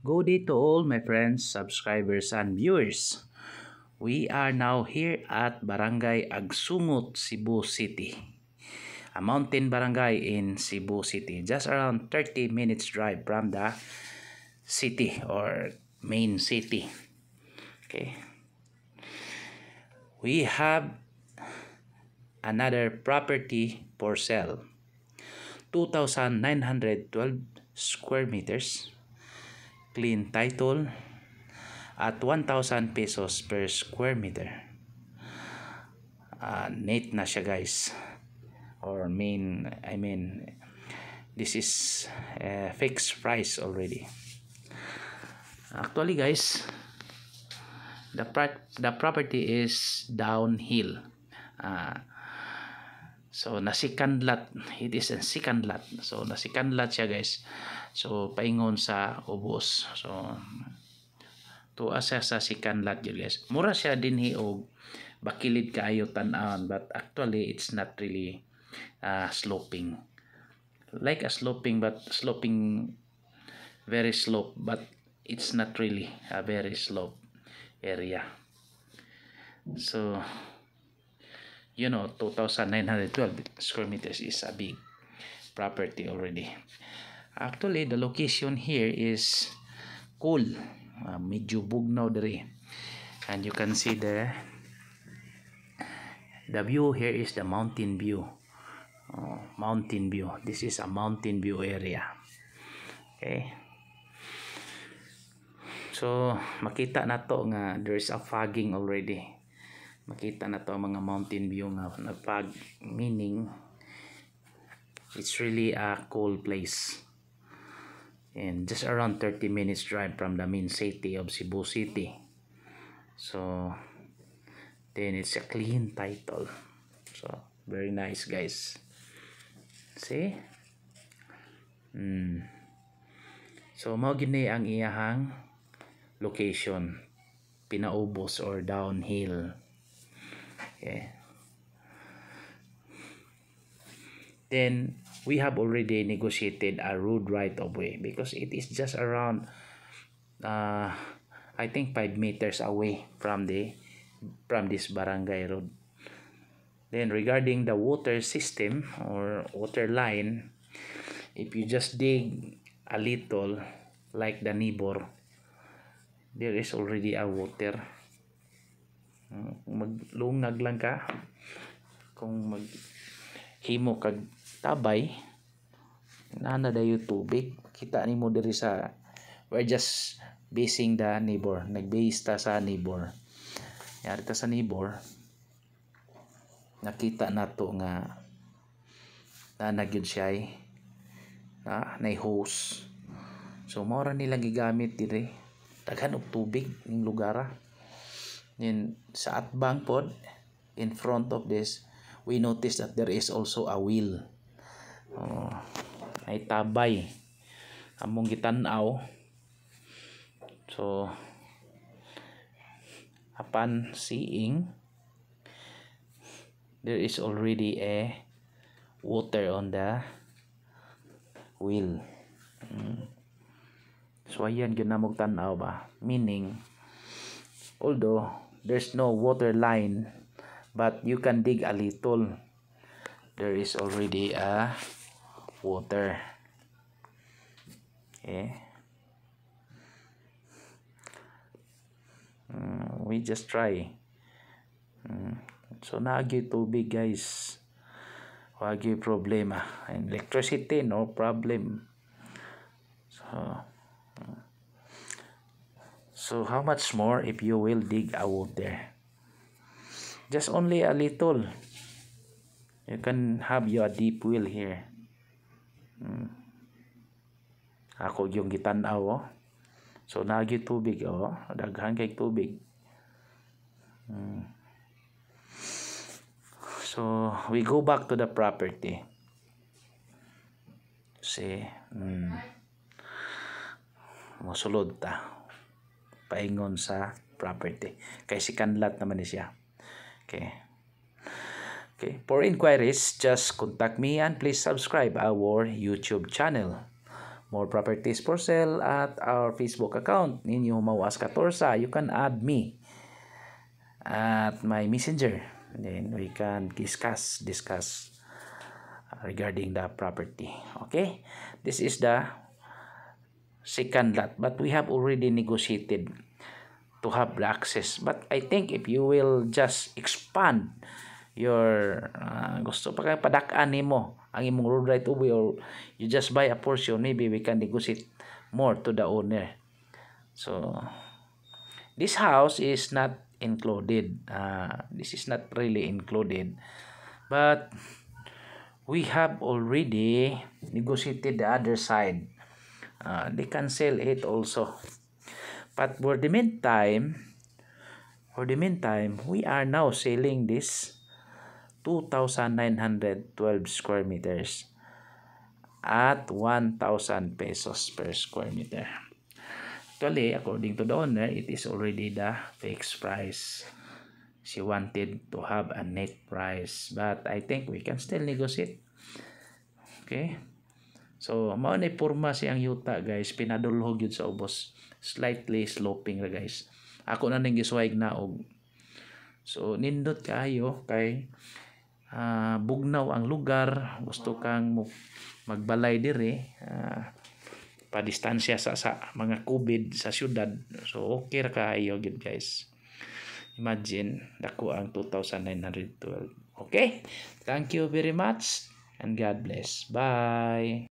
Good day to all my friends, subscribers, and viewers. We are now here at Barangay Agsumot, Cebu City. A mountain barangay in Cebu City. Just around 30 minutes drive from the city or main city. Okay. We have another property for sale. 2,912 square meters clean title at 1,000 pesos per square meter. Uh, ah, net na siya guys. Or main, I mean, this is uh, fixed price already. Actually guys, the, pro the property is downhill. Uh, So, nasikandlat. It is a sikandlat. So, nasikandlat siya guys. So, paingon sa ubos. So, to assess sa sikandlat yun guys. Mura siya din hiog. Eh, bakilid kaayo tan-aon. But actually, it's not really uh, sloping. Like a sloping but sloping very slope. But it's not really a very slope area. So, you know 2,912 square meters is a big property already actually the location here is cool uh, medyo bugnaw dere and you can see there the view here is the mountain view oh, mountain view this is a mountain view area okay so makita na to nga there's a fogging already makita na to mga mountain view nga na pag meaning it's really a cool place and just around 30 minutes drive from the main city of Cebu City so then it's a clean title so very nice guys see mm. so mao gini ang iyahang location pinaubos or downhill okay then we have already negotiated a road right of way because it is just around uh, I think 5 meters away from the from this barangay road then regarding the water system or water line if you just dig a little like the neighbor there is already a water kung maglungag lang ka, kung maghimo kag tabay, na dayo tubig. Kita ni mo diri sa we're just basing the neighbor. Nag-base ta sa neighbor. Yari ta sa neighbor. Nakita na to nga na nagyod siya ay na, na host. So, mora nilang gigamit dire. Daghan og tubig ng lugar ah in sa atbang pod in front of this we notice that there is also a wheel oh, ay tabay among gitanaw so upon seeing there is already a water on the wheel mm. so ayan gyud namog ba meaning although there's no water line but you can dig a little there is already a water okay mm, we just try mm. so nagi tubig guys wagi problema and electricity no problem so mm. So how much more if you will dig a water? Just only a little. You can have your deep well here. Hmm. Ako yung gitanaw oh. So nagi tubig oh, daghan kay tubig. Hmm. So we go back to the property. See, hmm. mosulod ta paingon sa property. Kay si kanlat naman ni siya. Okay. Okay. For inquiries, just contact me and please subscribe our YouTube channel. More properties for sale at our Facebook account. Ninyo Mawas Katorsa. You can add me at my messenger. And then we can discuss, discuss regarding the property. Okay? This is the second lot but we have already negotiated to have the access but I think if you will just expand your uh, gusto pa padakaan nimo ang imong road right of way you just buy a portion maybe we can negotiate more to the owner so this house is not included uh, this is not really included but we have already negotiated the other side uh, they cancel it also but for the meantime for the meantime we are now selling this 2,912 square meters at 1,000 pesos per square meter. Actually, according to the owner, it is already the fixed price. She wanted to have a net price, but I think we can still negotiate. Okay. So, mao ni porma ang yuta guys, pinadulhog yun sa ubos. Slightly sloping ra guys. Ako na ning na og. So, nindot kayo kay uh, bugnaw ang lugar, gusto kang magbalay diri. uh, padistansya sa, sa mga COVID sa syudad. So, okay ra kayo yun guys. Imagine, dako ang 2,912. Okay? Thank you very much and God bless. Bye!